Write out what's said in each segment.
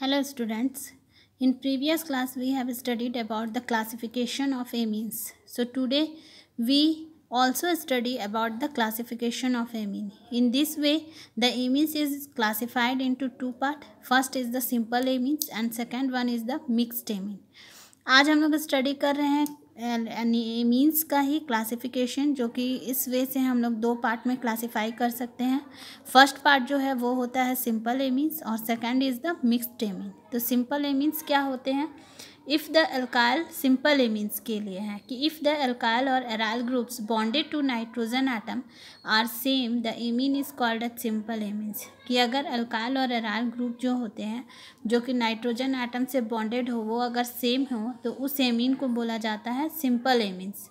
Hello students. In previous class we have studied about the classification of amines. So today we also study about the classification of amine. In this way the amines is classified into two part. First is the simple amines and second one is the mixed amine. आज हम लोग study कर रहे हैं means का ही classification जो कि इस वे से हम लोग दो पार्ट में क्लासिफाई कर सकते हैं फर्स्ट पार्ट जो है वो होता है सिंपल एमीन्स और second is the mixed amine तो सिंपल एमीन्स क्या होते हैं if the alkyl simple amines के लिए है कि इफ़ द अल्काइल और aryl groups bonded to nitrogen atom are same the amine is called eight simple amines कि अगर अल्काइल और एराइल ग्रुप जो होते हैं जो कि नाइट्रोजन आटम से बॉन्डेड हो वो अगर सेम हो तो उस एमिन को बोला जाता है सिंपल एमीन्स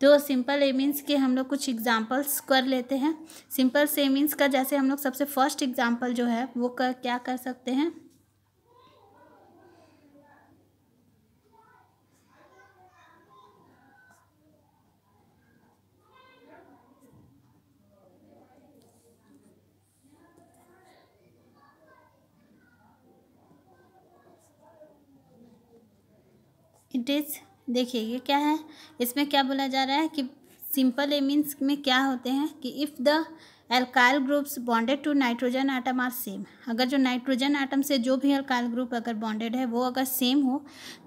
तो सिंपल एमिन्स के हम लोग कुछ एग्जांपल्स कर लेते हैं सिंपल सेमिन्स का जैसे हम लोग सबसे फर्स्ट एग्जांपल जो है वो कर, क्या कर सकते हैं डिस देखिए ये क्या है इसमें क्या बोला जा रहा है कि सिंपल ए मीन्स में क्या होते हैं कि if the alkyl groups bonded to nitrogen atom are same अगर जो नाइट्रोजन आइटम से जो भी एल्काइल ग्रुप अगर बॉन्डेड है वो अगर सेम हो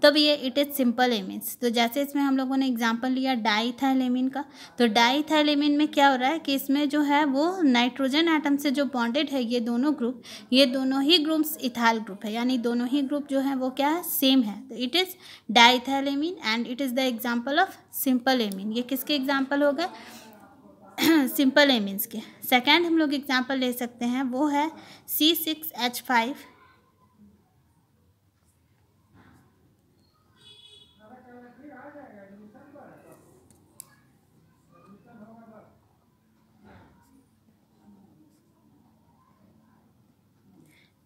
तब ये इट इज़ सिंपल एमिन्स तो जैसे इसमें हम लोगों ने एग्जांपल लिया डाईथाइलेमिन का तो डाईथाइलेमिन में क्या हो रहा है कि इसमें जो है वो नाइट्रोजन आइटम से जो बॉन्डेड है ये दोनों ग्रुप ये दोनों ही ग्रुप्स इथाइल ग्रुप है यानी दोनों ही ग्रुप जो है वो क्या है सेम है तो it is diethylamine and it is the example of simple amine ये किसके एग्जाम्पल हो गए सिंपल एमिन्स के सेकेंड हम लोग एग्जाम्पल ले सकते हैं वो है C six H five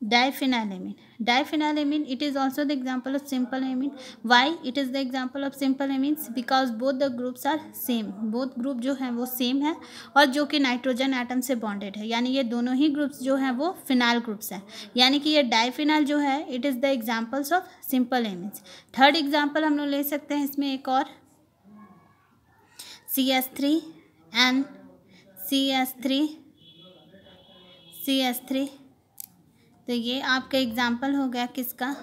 diphenylamine diphenylamine it is also the example of simple amine why it is the example of simple amine because both the groups are same both group जो है वो same है और जो कि nitrogen atom से bonded है यानी ये दोनों ही ग्रुप्स जो हैं वो फिनाइल ग्रुप्स हैं यानी कि ये डायफिनाइल जो है it is the examples of simple amine third example हम लोग ले सकते हैं इसमें एक और C S three N C S three C S three तो ये आपका एग्ज़ाम्पल हो गया किसका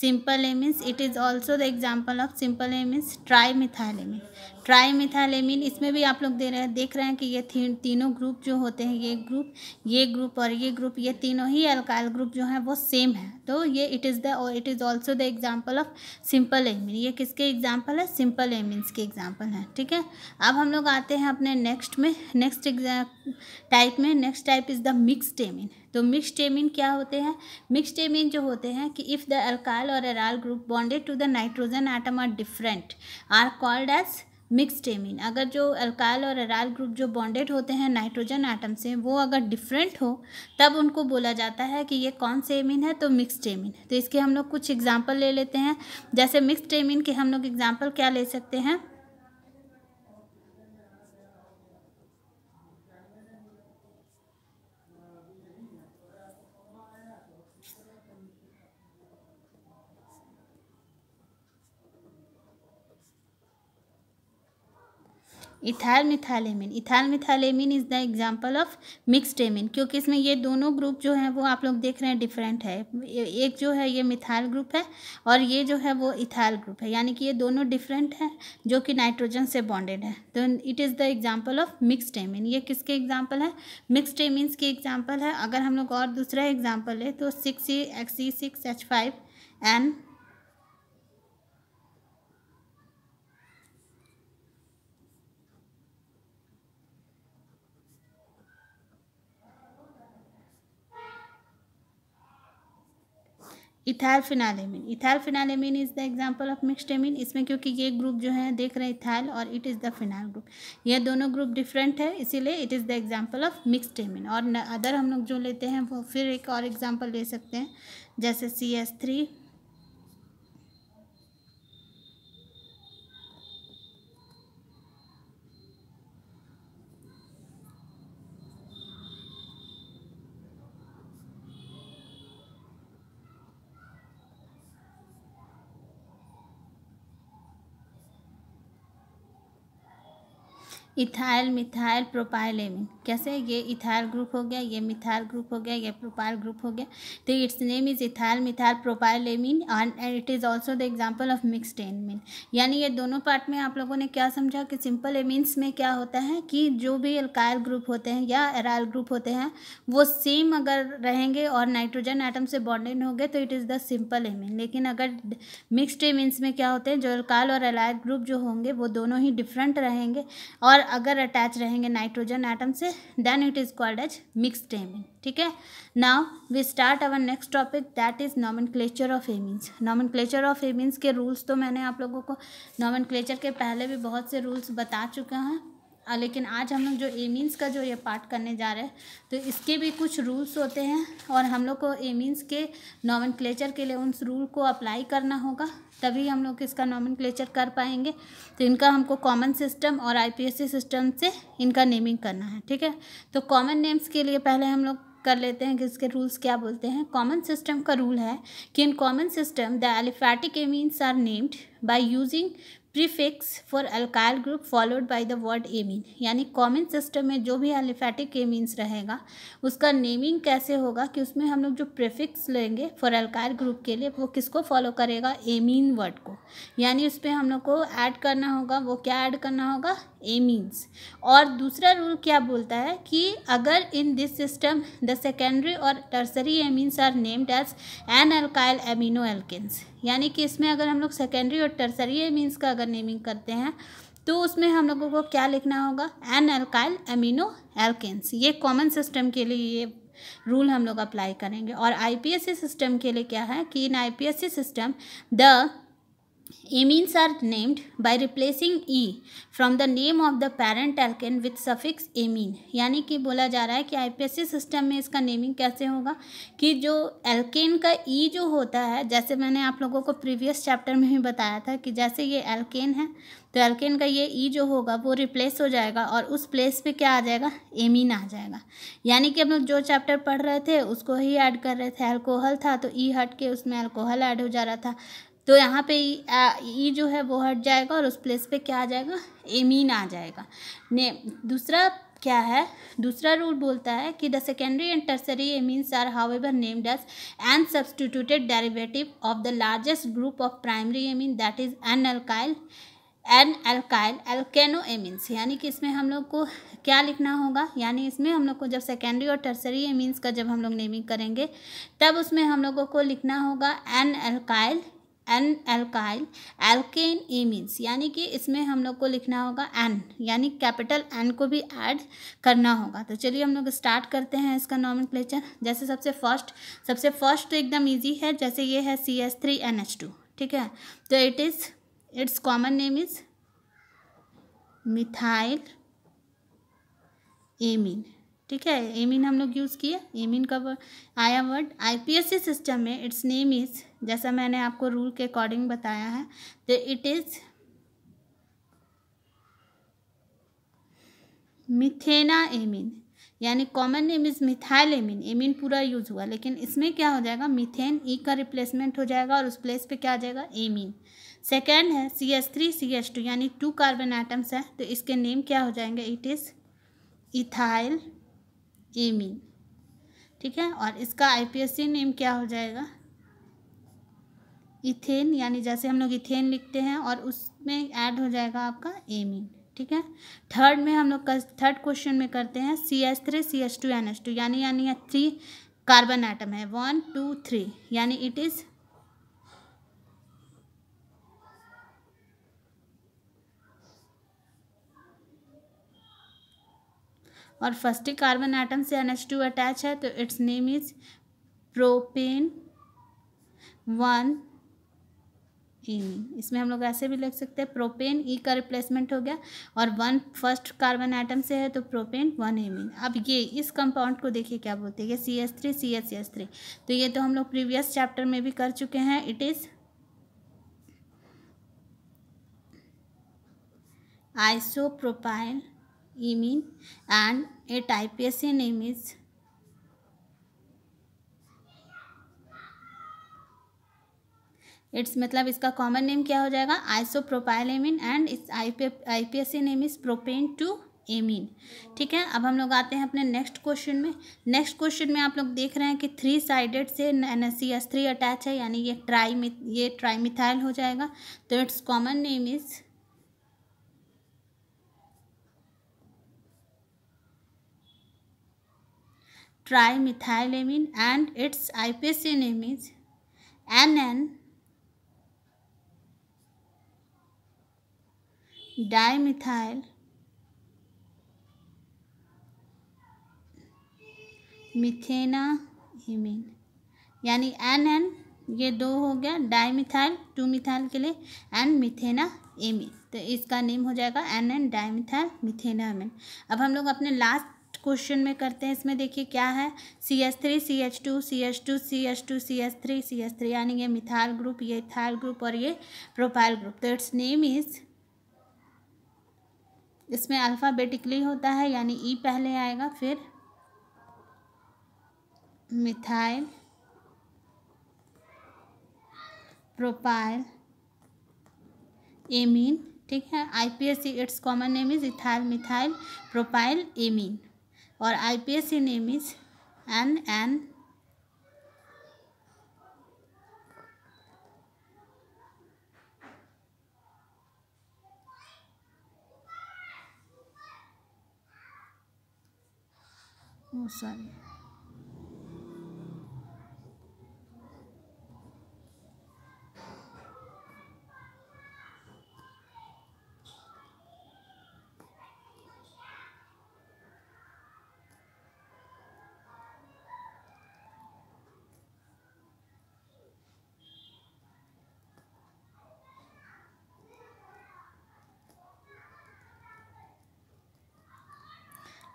simple amines it is also the example of simple amines trimethylamine triamine इसमें भी आप लोग दे रहे हैं देख रहे हैं कि ये तीनों ग्रुप जो होते हैं ये ग्रुप ये ग्रुप और ये ग्रुप ये तीनों ही अल्काइल ग्रुप जो है वो सेम है तो ये इट इज़ द और it is also the example of simple amine ये किसके एग्जाम्पल है सिंपल एमिनस के एग्जाम्पल हैं ठीक है अब हम लोग आते हैं अपने नेक्स्ट में नेक्स्ट टाइप में next type is the mixed amine तो मिक्सड एमिन क्या होते हैं मिक्सड एमिन जो होते हैं कि इफ़ द अल्काइल और aryl group bonded to the nitrogen atom are different are called as amine अगर जो अल्काइल और अराल ग्रुप जो बॉन्डेड होते हैं नाइट्रोजन आइटम से वो अगर डिफरेंट हो तब उनको बोला जाता है कि ये कौन से एमिन है तो मिक्सटेमिन है तो इसके हम लोग कुछ एग्जाम्पल ले लेते हैं जैसे एमिन के हम लोग एग्जाम्पल क्या ले सकते हैं ethyl methylamine ethyl methylamine is the example of mixed amine क्योंकि इसमें ये दोनों ग्रुप जो हैं वो आप लोग देख रहे हैं डिफरेंट है एक जो है ये मिथाइल ग्रुप है और ये जो है वो इथाइल ग्रुप है यानी कि ये दोनों डिफरेंट हैं जो कि नाइट्रोजन से बॉन्डेड है तो it is the example of mixed amine ये किसके एग्जाम्पल है मिक्सड एमिन्स के एग्जाम्पल है अगर हम लोग और दूसरा एग्जाम्पल लें तो six C X C six H five N ethyl phenylamine ethyl phenylamine is the example of mixed amine इसमें क्योंकि ये ग्रुप जो है देख रहे हैं इथाइल और it is the phenyl group ये दोनों ग्रुप डिफरेंट है इसीलिए it is the example of mixed amine और अदर हम लोग जो लेते हैं वो फिर एक और एग्जांपल ले सकते हैं जैसे C S three ethyl methyl propylamine कैसे ये इथाइल ग्रुप हो गया ये मिथाल ग्रुप हो गया ये प्रोपाइल ग्रुप हो गया तो its name is ethyl methyl propyl amine and it is also the example of mixed amine यानी ये दोनों पार्ट में आप लोगों ने क्या समझा कि सिंपल एमिन्स में क्या होता है कि जो भी अल्काइल ग्रुप होते हैं या एराइल ग्रुप होते हैं वो सेम अगर रहेंगे और नाइट्रोजन आइटम से बॉन्डेड होंगे तो it is the simple amine लेकिन अगर मिक्सड एमिन्स में क्या होते हैं जो अल्काइल और एलायल ग्रुप जो होंगे वो दोनों ही डिफरेंट रहेंगे और अगर अटैच रहेंगे नाइट्रोजन आइटम से then it is called as mixed amine ठीक है now we start our next topic that is nomenclature of amines nomenclature of amines ke rules to maine aap logo ko nomenclature ke pehle bhi bahut se rules bata chuka hu लेकिन आज हम लोग जो ए means का जो ये part करने जा रहे हैं तो इसके भी कुछ रूल्स होते हैं और हम लोग को ए मीन्स के नॉमन के लिए उन रूल को अप्लाई करना होगा तभी हम लोग इसका नॉमन कर पाएंगे तो इनका हमको कॉमन सिस्टम और आई सिस्टम से इनका नेमिंग करना है ठीक है तो कॉमन नेम्स के लिए पहले हम लोग कर लेते हैं कि इसके रूल्स क्या बोलते हैं कॉमन सिस्टम का रूल है कि in common system the aliphatic amines are named by using prefix for alkyl group followed by the word amine यानी कॉमन सिस्टम में जो भी एलिफेटिक एमीन्स रहेगा उसका नेमिंग कैसे होगा कि उसमें हम लोग जो प्रीफिक्स लेंगे फॉर अल्काइल ग्रुप के लिए वो किसको फॉलो करेगा एमीन वर्ड को यानी उस पर हम लोग को ऐड करना होगा वो क्या ऐड करना होगा एमीन्स और दूसरा रूल क्या बोलता है कि अगर in this system the secondary और tertiary amines are named as N alkyl amino alkenes यानी कि इसमें अगर हम लोग सेकेंडरी और टर्सरी मीन्स का अगर नेमिंग करते हैं तो उसमें हम लोगों को क्या लिखना होगा एन एल्काइल एमिनो एल्केन्स ये कॉमन सिस्टम के लिए ये रूल हम लोग अप्लाई करेंगे और आईपीएससी सिस्टम के लिए क्या है कि in IUPAC system the Amines are named by replacing E from the name of the parent alkane with suffix amine यानी कि बोला जा रहा है कि सी सिस्टम में इसका नेमिंग कैसे होगा कि जो एल्केन का ई e जो होता है जैसे मैंने आप लोगों को प्रीवियस चैप्टर में भी बताया था कि जैसे ये एल्केन है तो एल्केन का ये ई e जो होगा वो रिप्लेस हो जाएगा और उस प्लेस पे क्या आ जाएगा एमीन आ जाएगा यानी कि हम लोग जो चैप्टर पढ़ रहे थे उसको ही ऐड कर रहे थे एल्कोहल था तो ई e हट के उसमें एल्कोहल ऐड हो जा रहा था तो यहाँ पे ई जो है वो हट जाएगा और उस प्लेस पे क्या आ जाएगा एमीन आ जाएगा ने दूसरा क्या है दूसरा रूल बोलता है कि the secondary and tertiary amines are however named as N substituted derivative of the largest group of primary amine that is N alkyl N alkyl alkane amines यानी कि इसमें हम लोग को क्या लिखना होगा यानी इसमें हम लोग को जब सेकेंडरी और टर्सरी एमीन्स का जब हम लोग नेमिंग करेंगे तब उसमें हम लोगों को लिखना होगा N alkyl N alkyl alkane amines यानी कि इसमें हम लोग को लिखना होगा एन यानी कैपिटल एन को भी ऐड करना होगा तो चलिए हम लोग स्टार्ट करते हैं इसका नॉमन क्लेचर जैसे सबसे फर्स्ट सबसे फर्स्ट तो एकदम ईजी है जैसे ये है C S three N H two ठीक है तो it is its common name is methyl amine ठीक है एमिन हम लोग यूज़ किए एमिन का आया वर्ड आईपीएससी सिस्टम में इट्स नेम इज़ जैसा मैंने आपको रूल के अकॉर्डिंग बताया है तो इट इज़ मिथेना एमिन यानी common name is methyl amine amine पूरा यूज़ हुआ लेकिन इसमें क्या हो जाएगा मिथेन ई e का रिप्लेसमेंट हो जाएगा और उस प्लेस पे क्या आ जाएगा एमिन सेकेंड है C S three C S two यानी टू कार्बन आइटम्स हैं तो इसके नेम क्या हो जाएंगे इट इज़ इथाइल एमी ठीक है और इसका आईपीएससी नेम क्या हो जाएगा इथेन यानी जैसे हम लोग इथेन लिखते हैं और उसमें ऐड हो जाएगा आपका एमिन ठीक है थर्ड में हम लोग थर्ड क्वेश्चन में करते हैं C S three C S two N S two यानी यानी थ्री कार्बन आइटम है वन टू थ्री यानी इट इज़ और फर्स्ट कार्बन आइटम से एन एच टू अटैच है तो its name is propane one amine इसमें हम लोग ऐसे भी लिख सकते हैं प्रोपेन ई e का रिप्लेसमेंट हो गया और वन फर्स्ट कार्बन आइटम से है तो प्रोपेन वन इन अब ये इस कंपाउंड को देखिए क्या बोलते हैं ये C S three C S S three तो ये तो हम लोग प्रीवियस चैप्टर में भी कर चुके हैं it is isopropyl A type S typeface name is इट्स मतलब इसका कॉमन नेम क्या हो जाएगा आइसोप्रोपाइलेमिन एंड इस I P name is propane two amine ठीक है अब हम लोग आते हैं अपने नेक्स्ट क्वेश्चन में नेक्स्ट क्वेश्चन में आप लोग देख रहे हैं कि थ्री साइडेड से N C S three attach है यानी ये ट्राई ये ट्राईमिथाइल हो जाएगा तो its common name is trimethylamine and its IPCN is NN dimethyl methanamine यानी एन एन ये दो हो गया डाइमिथाइल टू मिथाइल के लिए एंड मिथेना एमिन तो इसका नेम हो जाएगा N N dimethyl methanamine अब हम लोग अपने लास्ट क्वेश्चन में करते हैं इसमें देखिए क्या है C S three C H two C H two C H two C S three C S three यानी ये मिथाइल ग्रुप ये इथाइल ग्रुप और ये प्रोफाइल ग्रुप तो इट्स नेम इज़ इसमें अल्फ़ाबेटिकली होता है यानी ई e पहले आएगा फिर मिथाइल प्रोपाइल एमीन ठीक है IUPAC its common name is ethyl methyl propyl amine और I P name is N N sorry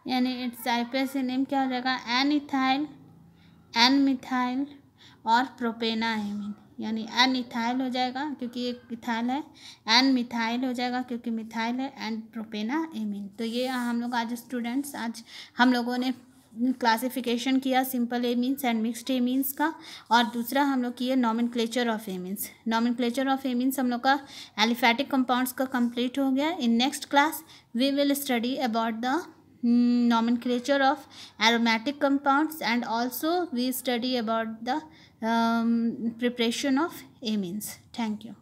यानी इट्स आईपीएसिनिम क्या हो जाएगा एन इथाइल एन मिथाइल और प्रोपेनाइमिन यानी एन इथाइल हो जाएगा क्योंकि ये इथाइल है एन मिथाइल हो जाएगा क्योंकि मिथाइल है एंड प्रोपेना एमिन तो ये हम लोग आज स्टूडेंट्स आज हम लोगों ने क्लासिफिकेशन किया simple amines and mixed amines का और दूसरा हम लोग किए nomenclature of amines nomenclature of amines हम लोग का एलिफैटिक कंपाउंड्स का कंप्लीट हो गया in next class we will study about the Hmm, nomenclature of aromatic compounds and also we study about the um, preparation of amines. Thank you.